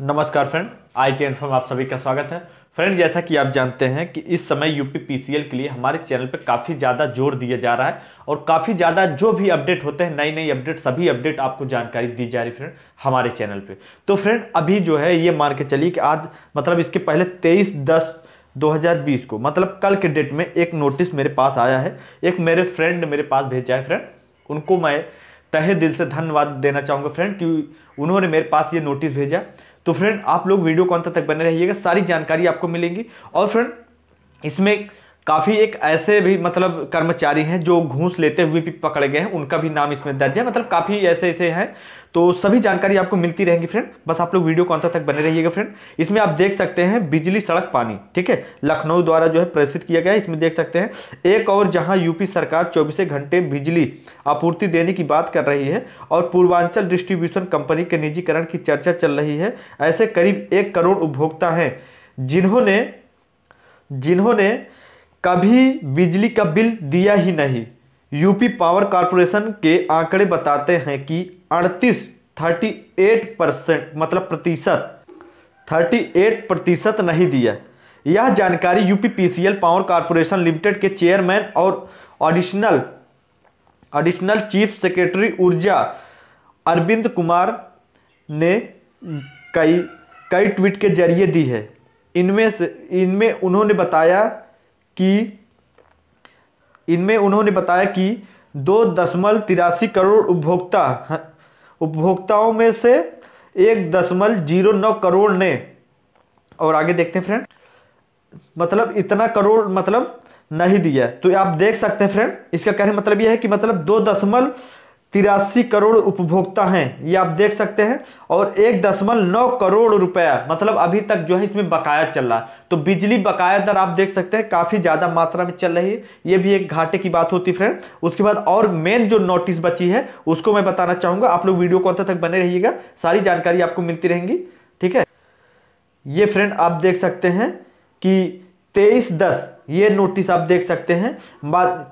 नमस्कार friend I T एनफॉर्म आप सभी का स्वागत है फ्रेंड जैसा कि आप जानते हैं कि इस समय यूपी पीसीएल के लिए हमारे चैनल पर काफ़ी ज़्यादा जोर दिया जा रहा है और काफ़ी ज़्यादा जो भी अपडेट होते हैं नई नई अपडेट सभी अपडेट आपको जानकारी दी जा रही है फ्रेंड हमारे चैनल पर तो फ्रेंड अभी जो है ये मान के चलिए कि आज मतलब इसके पहले तेईस दस 2020 को मतलब कल के डेट में एक नोटिस मेरे पास आया है एक मेरे फ्रेंड ने मेरे पास भेजा है फ्रेंड उनको मैं तहे दिल से धन्यवाद देना चाहूँगा फ्रेंड कि उन्होंने मेरे पास ये नोटिस भेजा तो फ्रेंड आप लोग वीडियो कौन तक बने रहिएगा सारी जानकारी आपको मिलेंगी और फ्रेंड इसमें काफ़ी एक ऐसे भी मतलब कर्मचारी हैं जो घूस लेते हुए भी पकड़े गए हैं उनका भी नाम इसमें दर्ज है मतलब काफ़ी ऐसे ऐसे हैं तो सभी जानकारी आपको मिलती रहेगी फ्रेंड बस आप लोग वीडियो कौन अंत तक बने रहिएगा फ्रेंड इसमें आप देख सकते हैं बिजली सड़क पानी ठीक है लखनऊ द्वारा जो है प्रदर्शित किया गया इसमें देख सकते हैं एक और जहाँ यूपी सरकार चौबीस घंटे बिजली आपूर्ति देने की बात कर रही है और पूर्वांचल डिस्ट्रीब्यूशन कंपनी के निजीकरण की चर्चा चल रही है ऐसे करीब एक करोड़ उपभोक्ता हैं जिन्होंने जिन्होंने कभी बिजली का बिल दिया ही नहीं यूपी पावर कॉरपोरेशन के आंकड़े बताते हैं कि 38 38 परसेंट मतलब प्रतिशत 38 प्रतिशत नहीं दिया यह जानकारी UP PCL power corporation limited के चेयरमैन और एडिशनल एडिशनल चीफ सेक्रेटरी ऊर्जा अरविंद कुमार ने कई कई ट्वीट के जरिए दी है इनमें से इनमें उन्होंने बताया कि इनमें उन्होंने बताया कि दो दशमलव तिरासी करोड़ उपभोक्ता उपभोक्ताओं में से एक दशमलव जीरो नौ करोड़ ने और आगे देखते हैं फ्रेंड मतलब इतना करोड़ मतलब नहीं दिया तो आप देख सकते हैं फ्रेंड इसका कहने मतलब यह है कि मतलब दो दशमलव तिरासी करोड़ उपभोक्ता हैं ये आप देख सकते हैं और एक दशमलव नौ करोड़ रुपया मतलब अभी तक जो है इसमें बकाया चल रहा है तो बिजली बकाया दर आप देख सकते हैं काफ़ी ज़्यादा मात्रा में चल रही है ये भी एक घाटे की बात होती फ्रेंड उसके बाद और मेन जो नोटिस बची है उसको मैं बताना चाहूँगा आप लोग वीडियो को अंत तक बने रहिएगा सारी जानकारी आपको मिलती रहेंगी ठीक है ये फ्रेंड आप देख सकते हैं कि तेईस दस ये नोटिस आप देख सकते हैं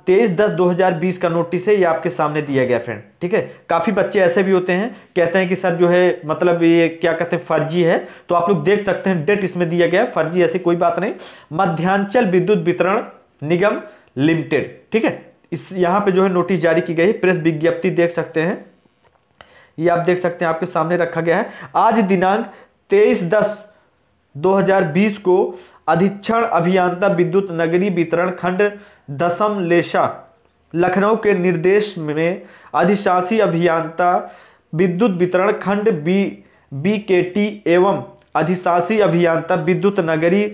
तेईस दस 2020 का नोटिस है ये आपके सामने दिया गया फ्रेंड ठीक है काफ़ी बच्चे ऐसे भी होते हैं कहते हैं कि सर जो है मतलब ये क्या कहते हैं फर्जी है तो आप लोग देख सकते हैं डेट इसमें दिया गया है फर्जी ऐसी कोई बात नहीं मध्यांचल विद्युत वितरण निगम लिमिटेड ठीक है इस यहाँ पर जो है नोटिस जारी की गई प्रेस विज्ञप्ति देख सकते हैं ये आप देख सकते हैं आपके सामने रखा गया है आज दिनांक तेईस दस 2020 को अधीक्षण अभियंता विद्युत नगरी वितरण खंड दसम लेशा लखनऊ के निर्देश में अधिशासी अभियंता विद्युत वितरण खंड बी बी के टी एवं अधिशासी अभियंता विद्युत नगरी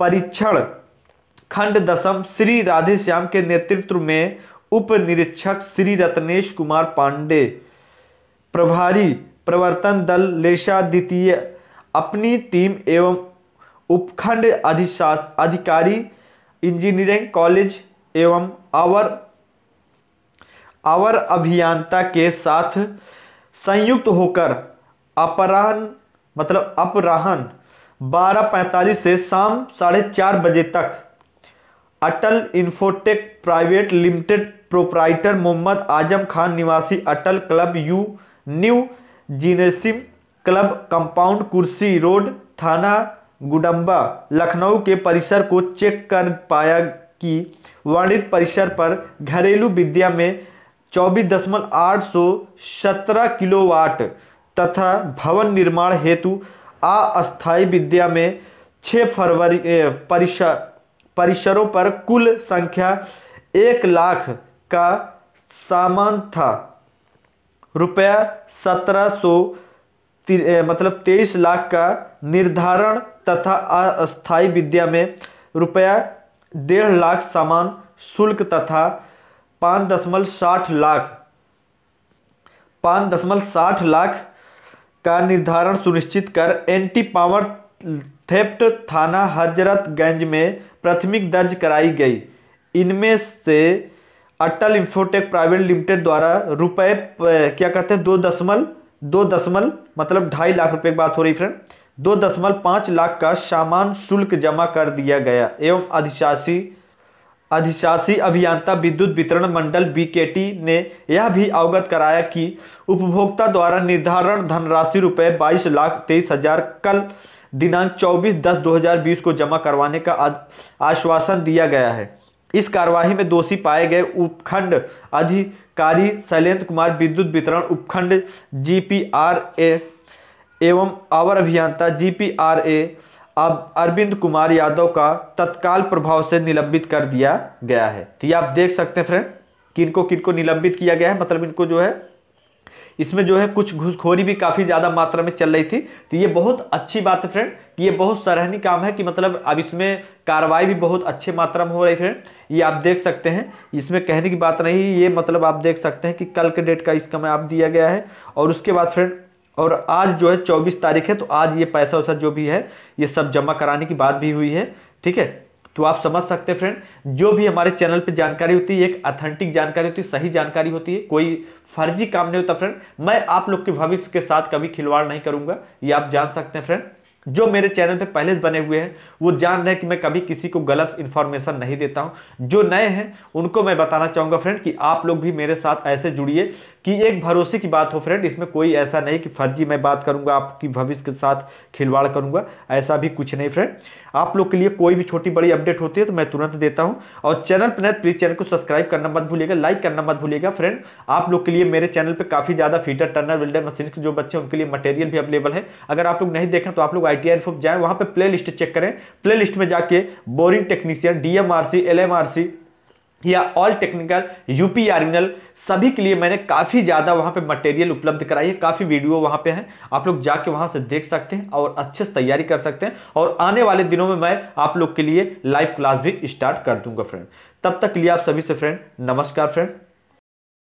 परीक्षण खंड दसम श्री राधेश्याम के नेतृत्व में उप निरीक्षक श्री रत्नेश कुमार पांडे प्रभारी प्रवर्तन दल लेशा द्वितीय अपनी टीम एवं उपखंड अधिकारी इंजीनियरिंग कॉलेज एवं आवर आवर अभियंता के साथ संयुक्त होकर अपराहन मतलब अपराहन 12:45 से शाम साढ़े चार बजे तक Atal infotech private limited proprietor Mohammad Azam Khan निवासी अटल क्लब यू न्यू जीनेसिम क्लब कंपाउंड कुर्सी रोड थाना गुडम्बा लखनऊ के परिसर को चेक कर पाया कि वर्णित परिसर पर घरेलू विद्या में चौबीस दशमलव आठ सौ सत्रह किलोवाट तथा भवन निर्माण हेतु अस्थायी विद्या में 6 फरवरी परिसर परिसरों पर कुल संख्या एक लाख का सामान था रुपया सत्रह सौ मतलब तेईस लाख का निर्धारण तथा अस्थायी विद्या में रुपया डेढ़ लाख सामान शुल्क तथा पाँच दशमलव साठ लाख पाँच दशमलव साठ लाख का निर्धारण सुनिश्चित कर एंटी पावर थेप्ट थाना हजरतगंज में प्राथमिक दर्ज कराई गई इनमें से अटल इंफोटेक प्राइवेट लिमिटेड द्वारा रुपए क्या कहते हैं दो दशमलव दो दशमल मतलब ढाई लाख रुपए की बात हो रही फ्रेंड दो दशमल पांच लाख का सामान शुल्क जमा कर दिया गया एवं अधिशासी अधिशासी अभियंता विद्युत वितरण मंडल बीकेटी ने यह भी अवगत कराया कि उपभोक्ता द्वारा निर्धारण धनराशि रुपए बाईस लाख तेईस हजार कल दिनांक 24 दस 2020 को जमा करवाने का आश्वासन दिया गया है इस कार्यवाही में दोषी पाए गए उपखंड अधिक कार्य शैलेंद्र कुमार विद्युत वितरण उपखंड जी पी आर ए एवं आवर अभियंता जी पी आर ए अब अरविंद कुमार यादव का तत्काल प्रभाव से निलंबित कर दिया गया है तो ये आप देख सकते हैं फ्रेंड किनको किनको निलंबित किया गया है मतलब इनको जो है इसमें जो है कुछ घुसखोरी भी काफ़ी ज़्यादा मात्रा में चल रही थी तो ये बहुत अच्छी बात है फ्रेंड कि ये बहुत सराहनीय काम है कि मतलब अब इसमें कार्रवाई भी बहुत अच्छे मात्रा में हो रही है फ्रेंड ये आप देख सकते हैं इसमें कहने की बात नहीं ये मतलब आप देख सकते हैं कि कल के डेट का इसका मैं आप दिया गया है और उसके बाद फ्रेंड और आज जो है चौबीस तारीख है तो आज ये पैसा वैसा जो भी है ये सब जमा कराने की बात भी हुई है ठीक है तो आप समझ सकते हैं फ्रेंड जो भी हमारे चैनल पे जानकारी होती है एक अथेंटिक जानकारी होती है सही जानकारी होती है कोई फर्जी काम नहीं होता फ्रेंड मैं आप लोग के भविष्य के साथ कभी खिलवाड़ नहीं करूंगा ये आप जान सकते हैं फ्रेंड जो मेरे चैनल पे पहले से बने हुए हैं वो जान रहे हैं कि मैं कभी किसी को गलत इन्फॉर्मेशन नहीं देता हूँ जो नए हैं उनको मैं बताना चाहूँगा फ्रेंड कि आप लोग भी मेरे साथ ऐसे जुड़िए कि एक भरोसे की बात हो फ्रेंड इसमें कोई ऐसा नहीं कि फर्जी मैं बात करूँगा आपकी भविष्य के साथ खिलवाड़ करूँगा ऐसा भी कुछ नहीं फ्रेंड आप लोग के लिए कोई भी छोटी बड़ी अपडेट होती है तो मैं तुरंत देता हूँ और चैनल पर प्लीज चैनल को सब्सक्राइब करना मत भूलिएगा लाइक करना मत भूलिएगा फ्रेंड आप लोग के लिए मेरे चैनल पर काफ़ी ज़्यादा फीटर टर्नर विल्डर मशीन के जो बच्चे उनके लिए मटेरियल भी अवेलेबल है अगर आप लोग नहीं देखें तो आप लोग आई टी एफ जाए वहाँ पर प्ले चेक करें प्ले में जाके boring technician D M R C L M R C या ऑल टेक्निकल यूपी आर्मिनल सभी के लिए मैंने काफ़ी ज़्यादा वहाँ पे मटेरियल उपलब्ध कराई है काफ़ी वीडियो वहाँ पे हैं आप लोग जाके वहाँ से देख सकते हैं और अच्छे से तैयारी कर सकते हैं और आने वाले दिनों में मैं आप लोग के लिए लाइव क्लास भी स्टार्ट कर दूंगा फ्रेंड तब तक लिए आप सभी से फ्रेंड नमस्कार फ्रेंड